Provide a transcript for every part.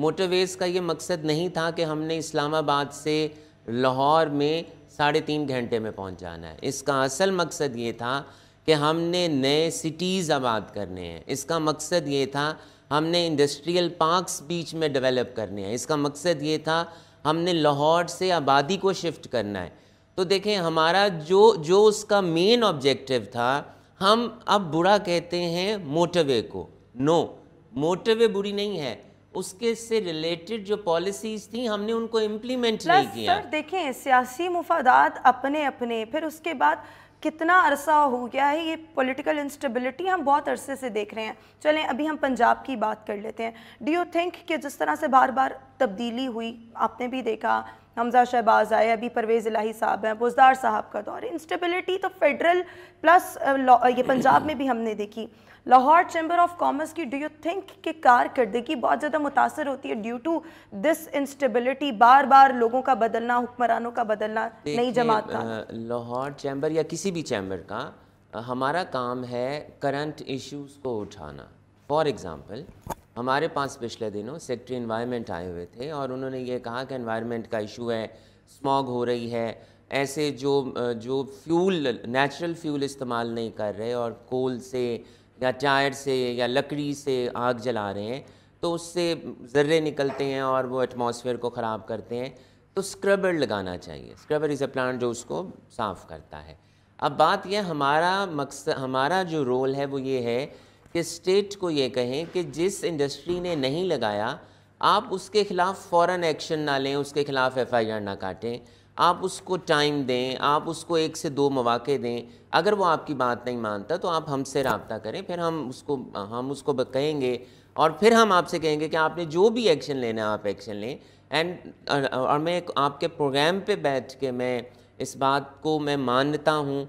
Motorways का ये मकसद नहीं था कि हमने इस्लामाबाद से लाहौर में साढ़े तीन घंटे में पहुंच जाना है इसका असल मकसद ये था कि हमने नए सिटीज़ आबाद करने हैं इसका मकसद ये था हमने इंडस्ट्रियल पार्क्स बीच में डेवलप करने हैं इसका मकसद ये था हमने लाहौर से आबादी को शिफ्ट करना है तो देखें हमारा जो जो उसका मेन ऑब्जेक्टिव था हम अब बुरा कहते हैं मोटरवे को नो मोटरवे बुरी नहीं है उसके से रिलेटेड जो पॉलिसीज थी हमने उनको इम्प्लीमेंट नहीं किया सर देखें सियासी मुफादात अपने अपने फिर उसके बाद कितना अरसा हो गया है ये पॉलिटिकल इंस्टेबिलिटी हम बहुत अरसे से देख रहे हैं चलें अभी हम पंजाब की बात कर लेते हैं डू यू थिंक कि जिस तरह से बार बार तब्दीली हुई आपने भी देखा हमजा शहबाज आए अभी परवेज़ इलाही साहब हैं बुजदार साहब का दौर इंस्टेबिलिटी तो फेडरल प्लस ये पंजाब में भी हमने देखी लाहौर चैम्बर ऑफ कॉमर्स की डू यू थिंक कि कारकर्दगी बहुत ज़्यादा मुतासर होती है ड्यू टू दिस इंस्टेबिलिटी बार बार लोगों का बदलना हुक्मरानों का बदलना नई जमात का लाहौर चैम्बर या किसी भी चैम्बर का हमारा काम है करंट इश्यूज को उठाना फॉर एग्ज़ाम्पल हमारे पास पिछले दिनों सेक्रेटरी इन्वायरमेंट आए हुए थे और उन्होंने ये कहा कि इन्वायरमेंट का इशू है स्मॉग हो रही है ऐसे जो जो फ्यूल नेचुरल फ्यूल इस्तेमाल नहीं कर रहे और कोल से या टायर से या लकड़ी से आग जला रहे हैं तो उससे ज़र्रे निकलते हैं और वो एटमॉस्फेयर को ख़राब करते हैं तो स्क्रबर लगाना चाहिए स्क्रबर इज़ अ प्लांट जो उसको साफ़ करता है अब बात यह हमारा मकसद हमारा जो रोल है वो ये है कि स्टेट को ये कहें कि जिस इंडस्ट्री ने नहीं लगाया आप उसके ख़िलाफ़ फ़ौर एक्शन ना लें उसके ख़िलाफ़ एफ आई आर ना काटें आप उसको टाइम दें आप उसको एक से दो मौाक़े दें अगर वो आपकी बात नहीं मानता तो आप हमसे रबता करें फिर हम उसको हम उसको कहेंगे और फिर हम आपसे कहेंगे कि आपने जो भी एक्शन लेना है आप एक्शन लें एंड और मैं आपके प्रोग्राम पे बैठ के मैं इस बात को मैं मानता हूँ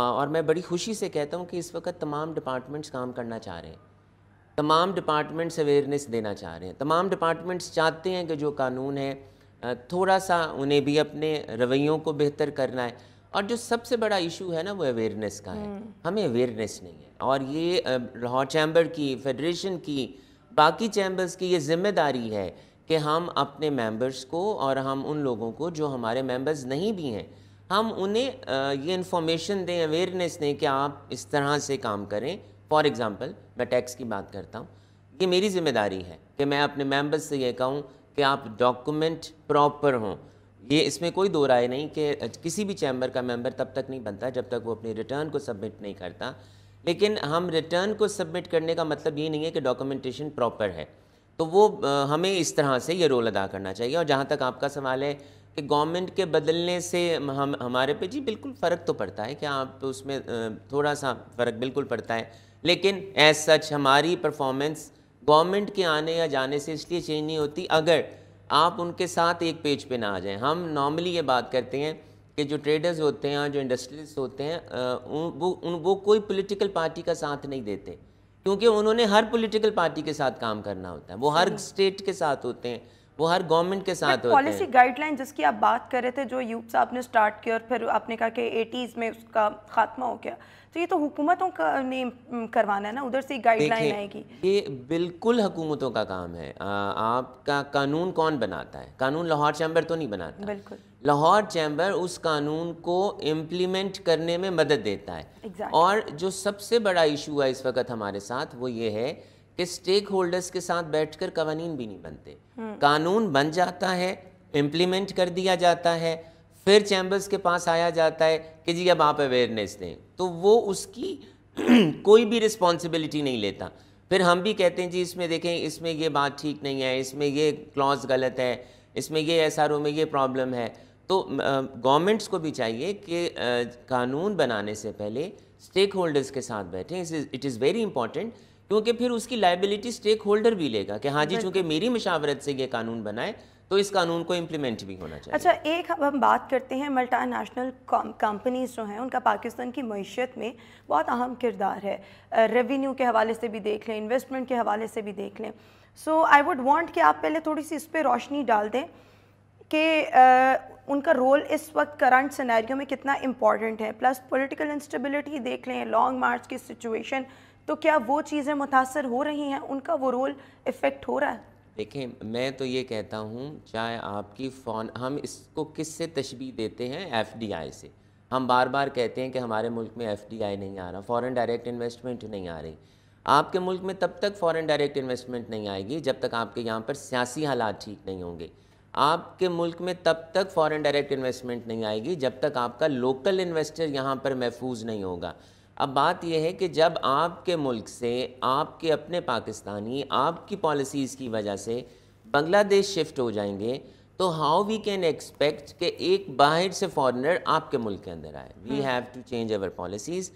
और मैं बड़ी खुशी से कहता हूँ कि इस वक्त तमाम डिपार्टमेंट्स काम करना चाह रहे हैं तमाम डिपार्टमेंट्स अवेयरनेस देना चाह रहे हैं तमाम डिपार्टमेंट्स चाहते हैं कि जो कानून है थोड़ा सा उन्हें भी अपने रवैयों को बेहतर करना है और जो सबसे बड़ा इशू है ना वो अवेयरनेस का है हम्म। हमें अवेयरनेस नहीं है और ये लाहौर चैम्बर की फेडरेशन की बाकी चैम्बर्स की ये जिम्मेदारी है कि हम अपने मेंबर्स को और हम उन लोगों को जो हमारे मेंबर्स नहीं भी हैं हम उन्हें ये इन्फॉर्मेशन दें अवेयरनेस दें कि आप इस तरह से काम करें फॉर एग्ज़ाम्पल मैं टैक्स की बात करता हूँ ये मेरी जिम्मेदारी है कि मैं अपने मेंबर्स से ये कहूँ कि आप डॉक्यूमेंट प्रॉपर हों ये इसमें कोई दो राय नहीं कि किसी भी चैम्बर का मेंबर तब तक नहीं बनता जब तक वो अपनी रिटर्न को सबमिट नहीं करता लेकिन हम रिटर्न को सबमिट करने का मतलब ये नहीं है कि डॉक्यूमेंटेशन प्रॉपर है तो वो हमें इस तरह से ये रोल अदा करना चाहिए और जहाँ तक आपका सवाल है कि गवर्नमेंट के बदलने से हम हमारे पे जी बिल्कुल फ़र्क तो पड़ता है कि आप उसमें थोड़ा सा फ़र्क बिल्कुल पड़ता है लेकिन एज सच हमारी परफॉर्मेंस गवर्नमेंट के आने या जाने से इसलिए चेंज नहीं होती अगर आप उनके साथ एक पेज पे ना आ जाएं हम नॉर्मली ये बात करते हैं कि जो ट्रेडर्स होते हैं जो इंडस्ट्रियलिस्ट होते हैं वो उन वो कोई पॉलिटिकल पार्टी का साथ नहीं देते क्योंकि उन्होंने हर पॉलिटिकल पार्टी के साथ काम करना होता है वो हर स्टेट के साथ होते हैं वो हर गवर्नमेंट के साथ पॉलिसी गाइडलाइन जिसकी आप बात कर रहे थे जो यूप साहब ने स्टार्ट किया और फिर आपने कहा कि एटीज़ में उसका खात्मा हो गया तो ये तो हुकूमतों का ने करवाना है ना उधर से गाइडलाइन आएगी ये बिल्कुल हुकूमतों का काम है आ, आपका कानून कौन बनाता है कानून लाहौर चैम्बर तो नहीं बनाता बिल्कुल लाहौर चैम्बर उस कानून को इम्प्लीमेंट करने में मदद देता है exactly. और जो सबसे बड़ा इशू है इस वक्त हमारे साथ वो ये है कि स्टेक होल्डर्स के साथ बैठकर कवानीन भी नहीं बनते हाँ। कानून बन जाता है इम्प्लीमेंट कर दिया जाता है फिर चैम्बर्स के पास आया जाता है कि जी अब आप अवेयरनेस दें तो वो उसकी कोई भी रिस्पॉन्सिबिलिटी नहीं लेता फिर हम भी कहते हैं जी इसमें देखें इसमें ये बात ठीक नहीं है इसमें ये क्लॉज गलत है इसमें ये एस में ये प्रॉब्लम है तो गवर्नमेंट्स को भी चाहिए कि कानून बनाने से पहले स्टेक होल्डर्स के साथ बैठें इट इज़ वेरी इंपॉर्टेंट क्योंकि फिर उसकी लाइबिलिटी स्टेक होल्डर भी लेगा कि हाँ जी चूंकि मेरी मशावरत से ये कानून बनाए तो इस कानून को इम्प्लीमेंट भी होना चाहिए अच्छा एक अब हम बात करते हैं मल्टा नेशनल कंपनीज़ जो हैं उनका पाकिस्तान की मीशत में बहुत अहम किरदार है रेवेन्यू के हवाले से भी देख लें इन्वेस्टमेंट के हवाले से भी देख लें सो आई वुड वांट कि आप पहले थोड़ी सी इस पर रोशनी डाल दें कि उनका रोल इस वक्त करंट सनारियों में कितना इम्पॉर्टेंट है प्लस पोलिटिकल इंस्टेबिलिटी देख लें लॉन्ग मार्च की सिचुएशन तो क्या वो चीज़ें मुतासर हो रही हैं उनका वो रोल इफ़ेक्ट हो रहा है देखें मैं तो ये कहता हूँ चाहे आपकी फ़ोन हम इसको किस से तशबी देते हैं एफडीआई से हम बार बार कहते हैं कि हमारे मुल्क में एफडीआई नहीं आ रहा फ़ॉरेन डायरेक्ट इन्वेस्टमेंट नहीं आ रही आपके मुल्क में तब तक फ़ॉरेन डायरेक्ट इन्वेस्टमेंट नहीं आएगी जब तक आपके यहाँ पर सियासी हालात ठीक नहीं होंगे आपके मुल्क में तब तक फ़ॉरेन डायरेक्ट इन्वेस्टमेंट नहीं आएगी जब तक आपका लोकल इन्वेस्टर यहाँ पर महफूज नहीं होगा अब बात यह है कि जब आपके मुल्क से आपके अपने पाकिस्तानी आपकी पॉलिसीज़ की वजह से बांग्लादेश शिफ्ट हो जाएंगे तो हाउ वी कैन एक्सपेक्ट कि एक बाहर से फॉरेनर आपके मुल्क के अंदर आए we have to change our policies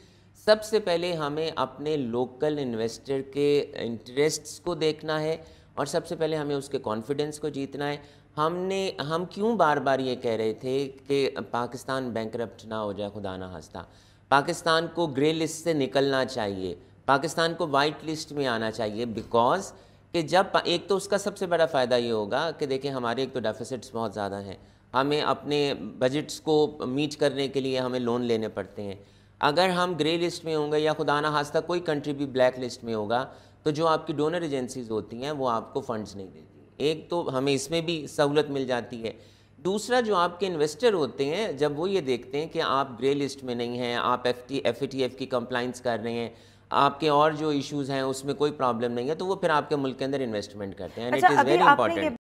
सबसे पहले हमें अपने लोकल इन्वेस्टर के इंटरेस्ट्स को देखना है और सबसे पहले हमें उसके कॉन्फिडेंस को जीतना है हमने हम क्यों बार बार ये कह रहे थे कि पाकिस्तान बैंक ना हो जाए खुदा ना हंसता पाकिस्तान को ग्रे लिस्ट से निकलना चाहिए पाकिस्तान को वाइट लिस्ट में आना चाहिए बिकॉज कि जब एक तो उसका सबसे बड़ा फ़ायदा ये होगा कि देखें हमारे एक तो डेफिसिट्स बहुत ज़्यादा हैं हमें अपने बजट्स को मीट करने के लिए हमें लोन लेने पड़ते हैं अगर हम ग्रे लिस्ट में होंगे या खुदा ना हास्ता कोई कंट्री भी ब्लैक लिस्ट में होगा तो जो आपकी डोनर एजेंसीज होती हैं वो आपको फंड्स नहीं देती एक तो हमें इसमें भी सहूलत मिल जाती है दूसरा जो आपके इन्वेस्टर होते हैं जब वो ये देखते हैं कि आप ग्रे लिस्ट में नहीं हैं आप F T F T F की कंप्लाइंस कर रहे हैं आपके और जो इश्यूज हैं उसमें कोई प्रॉब्लम नहीं है तो वो फिर आपके मुल्क के अंदर इन्वेस्टमेंट करते हैं and it is very important